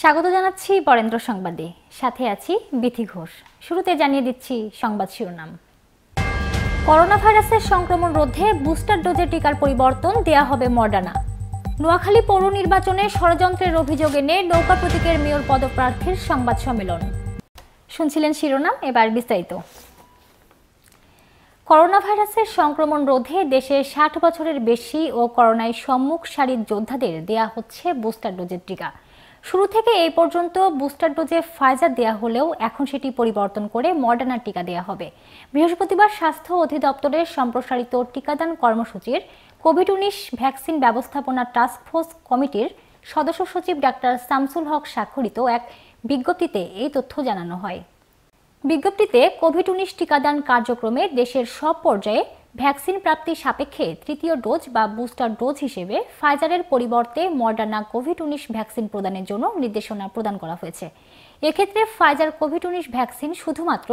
স্বাগত জানাচ্ছি বরেন্দ্র সংবাদে সাথে আছি বিথি ঘোষ শুরুতে জানিয়ে দিচ্ছি সংবাদ শিরোনাম করোনা ভাইরাসের সংক্রমণ রোধে বুস্টার ডোজের টিকার পরিবর্তন দেয়া হবে মর্ডানা নোয়াখালী পৌর নির্বাচনে ষড়যন্ত্রের অভিযোগ এনে নৌকা প্রতীকের মেয়র পদপ্রার্থীর সংবাদ সম্মেলন শুনছিলেন শিরোনাম এবার বিস্তারিত করোনা ভাইরাসের সংক্রমণ রোধে দেশে ষাট বছরের বেশি ও করোনায় সম্মুখ সারির যোদ্ধাদের দেয়া হচ্ছে বুস্টার ডোজের টিকা শুরু থেকে এই পর্যন্ত বুস্টার ডোজে ফাইজার দেয়া হলেও এখন সেটি পরিবর্তন করে মডার্নার টিকা দেয়া হবে বৃহস্পতিবার স্বাস্থ্য অধিদপ্তরের সম্প্রসারিত টিকাদান কর্মসূচির কোভিড উনিশ ভ্যাকসিন ব্যবস্থাপনা টাস্ক ফোর্স কমিটির সদস্য সচিব ডাক্তার সামসুল হক স্বাক্ষরিত এক বিজ্ঞপ্তিতে এই তথ্য জানানো হয় বিজ্ঞপ্তিতে কোভিড উনিশ টিকাদান কার্যক্রমে দেশের সব পর্যায়ে ভ্যাকসিন প্রাপ্তি সাপেক্ষে তৃতীয় ডোজ বা বুস্টার ডোজ হিসেবে ফাইজারের পরিবর্তে মডার্না কোভিড উনিশ ভ্যাকসিন প্রদানের জন্য নির্দেশনা প্রদান করা হয়েছে এক্ষেত্রে ফাইজার কোভিড উনিশ ভ্যাকসিন শুধুমাত্র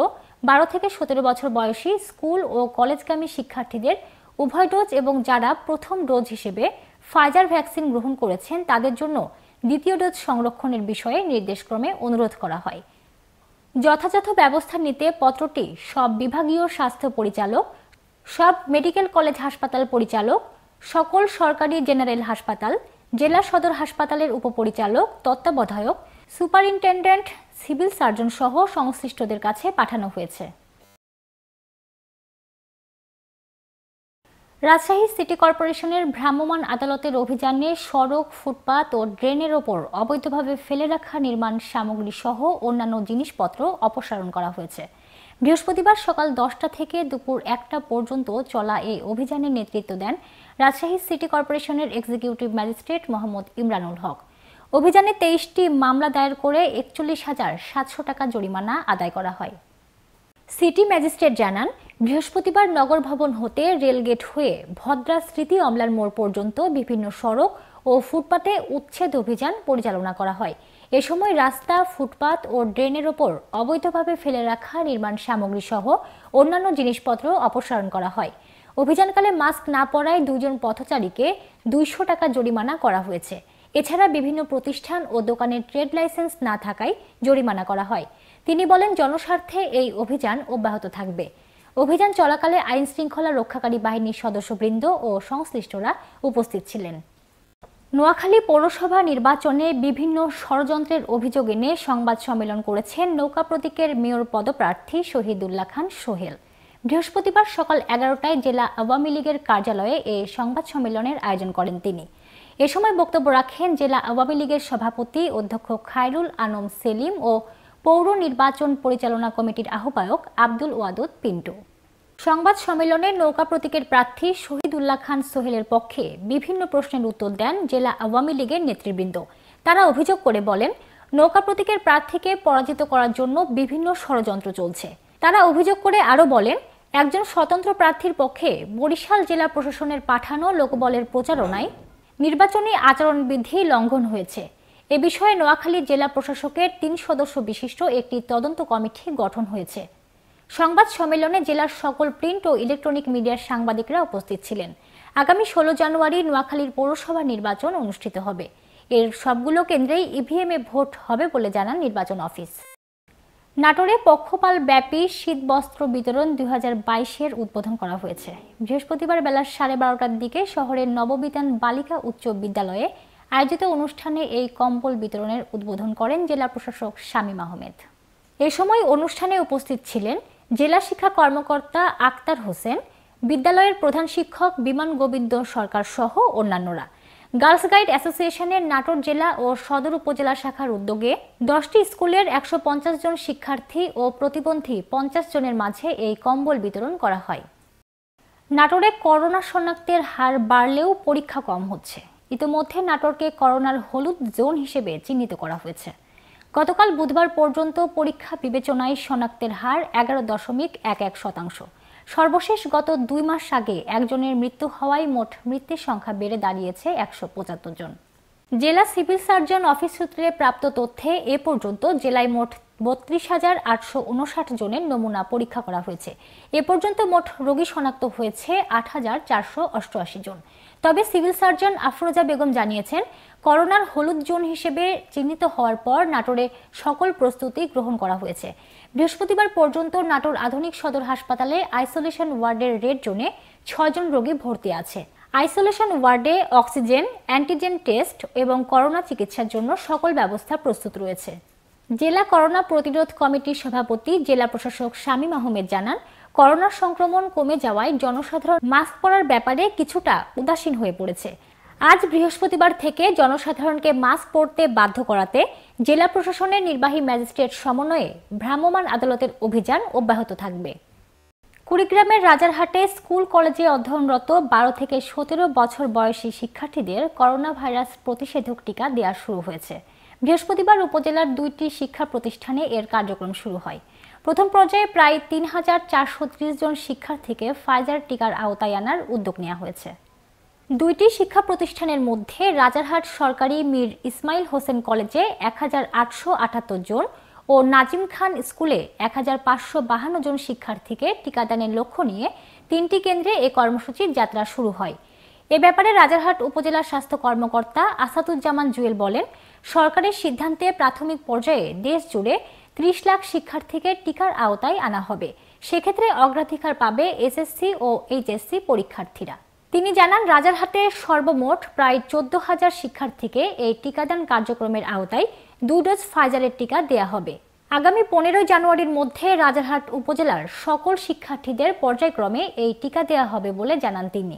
বারো থেকে সতেরো বছর বয়সী স্কুল ও কলেজগামী শিক্ষার্থীদের উভয় ডোজ এবং যারা প্রথম ডোজ হিসেবে ফাইজার ভ্যাকসিন গ্রহণ করেছেন তাদের জন্য দ্বিতীয় ডোজ সংরক্ষণের বিষয়ে নির্দেশক্রমে অনুরোধ করা হয় যথাযথ ব্যবস্থা নিতে পত্রটি সব বিভাগীয় স্বাস্থ্য পরিচালক সব মেডিকেল কলেজ হাসপাতাল পরিচালক সকল সরকারি জেনারেল হাসপাতাল জেলা সদর হাসপাতালের উপপরিচালক তত্ত্বাবধায়ক সুপারিনটেন্ডেন্ট সিভিল সার্জন সহ সংশ্লিষ্টদের কাছে পাঠানো হয়েছে রাজশাহী সিটি কর্পোরেশনের ভ্রাম্যমাণ আদালতের অভিযানে সড়ক ফুটপাত ও ড্রেনের ওপর অবৈধভাবে ফেলে রাখা নির্মাণ সামগ্রী সহ অন্যান্য জিনিসপত্র অপসারণ করা হয়েছে বৃহস্পতিবার সকাল দশটা থেকে দুপুর একটা পর্যন্ত চলা এই অভিযানের নেতৃত্ব দেন রাজশাহী সিটি কর্পোরেশনের এক্সিকিউটিভ ম্যাজিস্ট্রেট মোহাম্মদ ইমরানুল হক অভিযানে তেইশটি মামলা দায়ের করে একচল্লিশ হাজার সাতশো টাকা জরিমানা আদায় করা হয় সিটি ম্যাজিস্ট্রেট জানান বৃহস্পতিবার নগর ভবন হতে রেলগেট হয়ে ভদ্রা স্মৃতি অমলার মোড় পর্যন্ত বিভিন্ন সড়ক ও ফুটপাতে উচ্ছেদ অভিযান পরিচালনা করা হয় এ সময় রাস্তা ফুটপাত ও ড্রেনের ওপর অবৈধভাবে ফেলে রাখা নির্মাণ সামগ্রী সহ অন্যান্য জিনিসপত্র অপসারণ করা হয় অভিযানকালে মাস্ক না পরায় দুজন পথচারীকে দুইশো টাকা জরিমানা করা হয়েছে এছাড়া বিভিন্ন প্রতিষ্ঠান ও দোকানের ট্রেড লাইসেন্স না থাকায় জরিমানা করা হয় তিনি বলেন জনস্বার্থে এই অভিযান অব্যাহত থাকবে অভিযান চলাকালে আইন শৃঙ্খলা রক্ষাকারী বাহিনীর সদস্যবৃন্দ ও সংশ্লিষ্টরা উপস্থিত ছিলেন নোয়াখালী পৌরসভা নির্বাচনে বিভিন্ন ষড়যন্ত্রের অভিযোগ এনে সংবাদ সম্মেলন করেছেন নৌকা প্রতীকের মেয়র পদপ্রার্থী শহীদুল্লাহ খান সোহেল বৃহস্পতিবার সকাল এগারোটায় জেলা আওয়ামী লীগের কার্যালয়ে এ সংবাদ সম্মেলনের আয়োজন করেন তিনি এ সময় বক্তব্য রাখেন জেলা আওয়ামী লীগের সভাপতি অধ্যক্ষ খায়রুল আনম সেলিম ও পৌর নির্বাচন পরিচালনা কমিটির আহ্বায়ক আব্দুল ওয়াদুদ পিন্টু সংবাদ সম্মেলনে নৌকা প্রতীকের প্রার্থী শহীদুল্লাহ খান সোহেলের পক্ষে বিভিন্ন প্রশ্নের উত্তর দেন জেলা আওয়ামী লীগের নেতৃবৃন্দ তারা অভিযোগ করে বলেন নৌকা প্রতীকের প্রার্থীকে পরাজিত করার জন্য বিভিন্ন ষড়যন্ত্র চলছে তারা অভিযোগ করে আরও বলেন একজন স্বতন্ত্র প্রার্থীর পক্ষে বরিশাল জেলা প্রশাসনের পাঠানো লোকবলের প্রচারণায় নির্বাচনী আচরণবিধি লঙ্ঘন হয়েছে এ বিষয়ে নোয়াখালী জেলা প্রশাসকের তিন সদস্য বিশিষ্ট একটি তদন্ত কমিটি গঠন হয়েছে সংবাদ সম্মেলনে জেলার সকল প্রিন্ট ও ইলেকট্রনিক মিডিয়ার সাংবাদিকরা উপস্থিত ছিলেন আগামী ষোলো জানুয়ারি নোয়াখালীর পৌরসভা নির্বাচন অনুষ্ঠিত হবে এর সবগুলো কেন্দ্রেই ইভিএমে e ভোট হবে বলে জানান নির্বাচন অফিস নাটোরে পক্ষপাল ব্যাপী শীতবস্ত্র বিতরণ দুই বাইশের উদ্বোধন করা হয়েছে বৃহস্পতিবার বেলা সাড়ে বারোটার দিকে শহরের নববিতান বালিকা উচ্চ বিদ্যালয়ে আয়োজিত অনুষ্ঠানে এই কম্বল বিতরণের উদ্বোধন করেন জেলা প্রশাসক শামীম আহমেদ এ সময় অনুষ্ঠানে উপস্থিত ছিলেন জেলা শিক্ষা কর্মকর্তা আক্তার হোসেন বিদ্যালয়ের প্রধান শিক্ষক বিমান গোবিন্দ সরকার সহ অন্যান্যরা গার্লস গাইড অ্যাসোসিয়েশনের নাটোর জেলা ও সদর উপজেলা শাখার উদ্যোগে দশটি স্কুলের একশো জন শিক্ষার্থী ও প্রতিবন্ধী পঞ্চাশ জনের মাঝে এই কম্বল বিতরণ করা হয় নাটোরে করোনা শনাক্তের হার বাড়লেও পরীক্ষা কম হচ্ছে ইতিমধ্যে নাটোরকে করোনার হলুদ জোন হিসেবে চিহ্নিত করা হয়েছে গতকাল বুধবার পর্যন্ত পরীক্ষা বিবেচনায় শনাক্তের হার এগারো দশমিক এক এক শতাংশ সর্বশেষ গত দুই মাস আগে একজনের মৃত্যু হওয়ায় মোট মৃত্যুর সংখ্যা বেড়ে দাঁড়িয়েছে একশো পঁচাত্তর জন জেলা সিভিল সার্জন অফিস সূত্রে প্রাপ্ত তথ্যে এ পর্যন্ত জেলায় মোট বত্রিশ হাজার আটশো উনষাট জনের নমুনা পরীক্ষা করা হয়েছে এ পর্যন্ত মোট রোগী শনাক্ত হয়েছে আট হাজার চারশো অষ্টআশি জন তবে সিভিল সার্জন আফরোজা বেগম জানিয়েছেন করোনার হলুদ জোন হিসেবে চিহ্নিত হওয়ার পর নাটোরে সকল প্রস্তুতি গ্রহণ করা হয়েছে বৃহস্পতিবার পর্যন্ত নাটোর আধুনিক সদর হাসপাতালে আইসোলেশন ওয়ার্ডের রেড জোনে ছয়জন রোগী ভর্তি আছে আইসোলেশন ওয়ার্ডে অক্সিজেন অ্যান্টিজেন টেস্ট এবং করোনা চিকিৎসার জন্য সকল ব্যবস্থা প্রস্তুত রয়েছে জেলা করোনা প্রতিরোধ কমিটির সভাপতি জেলা প্রশাসক শামীম আহমেদ জানান করোনার সংক্রমণ কমে যাওয়ায় জনসাধারণ মাস্ক পরার ব্যাপারে কিছুটা উদাসীন হয়ে পড়েছে আজ বৃহস্পতিবার থেকে জনসাধারণকে মাস্ক পরতে বাধ্য করাতে জেলা প্রশাসনের নির্বাহী ম্যাজিস্ট্রেট সমন্বয়ে ভ্রাম্যমাণ আদালতের অভিযান অব্যাহত থাকবে কুড়িগ্রামের রাজারহাটে স্কুল কলেজে অধ্যয়নরত বারো থেকে সতেরো বছর বয়সী শিক্ষার্থীদের করোনা ভাইরাস প্রতিষেধক টিকা দেওয়া শুরু হয়েছে বৃহস্পতিবার উপজেলার দুইটি শিক্ষা প্রতিষ্ঠানে এর কার্যক্রম শুরু হয় প্রথম পর্যায়ে প্রায় তিন হাজার চারশো জন শিক্ষার্থীকে ফাইজার টিকার আওতায় আনার উদ্যোগ নেওয়া হয়েছে দুইটি শিক্ষা প্রতিষ্ঠানের মধ্যে রাজারহাট সরকারি মীর ইসমাইল হোসেন কলেজে এক জন ও নাজিম খান স্কুলে এক জন শিক্ষার্থীকে টিকাদানের লক্ষ্য নিয়ে তিনটি কেন্দ্রে এ কর্মসূচির যাত্রা শুরু হয় এ ব্যাপারে রাজারহাট উপজেলা স্বাস্থ্য কর্মকর্তা আসাদুজ্জামান জুয়েল বলেন সরকারের সিদ্ধান্তে প্রাথমিক পর্যায়ে দেশ জুড়ে ত্রিশ লাখ শিক্ষার্থীকে টিকার আওতায় আনা হবে সেক্ষেত্রে অগ্রাধিকার পাবে এসএসসি ও এইচএসসি পরীক্ষার্থীরা তিনি জানান রাজারহাটে সর্বমোট প্রায় চোদ্দ হাজার শিক্ষার্থীকে এই টিকাদান কার্যক্রমের আওতায় দু ডোজ ফাইজারের টিকা দেয়া হবে আগামী পনেরোই জানুয়ারির মধ্যে রাজারহাট উপজেলার সকল শিক্ষার্থীদের পর্যায়ক্রমে এই টিকা দেয়া হবে বলে জানান তিনি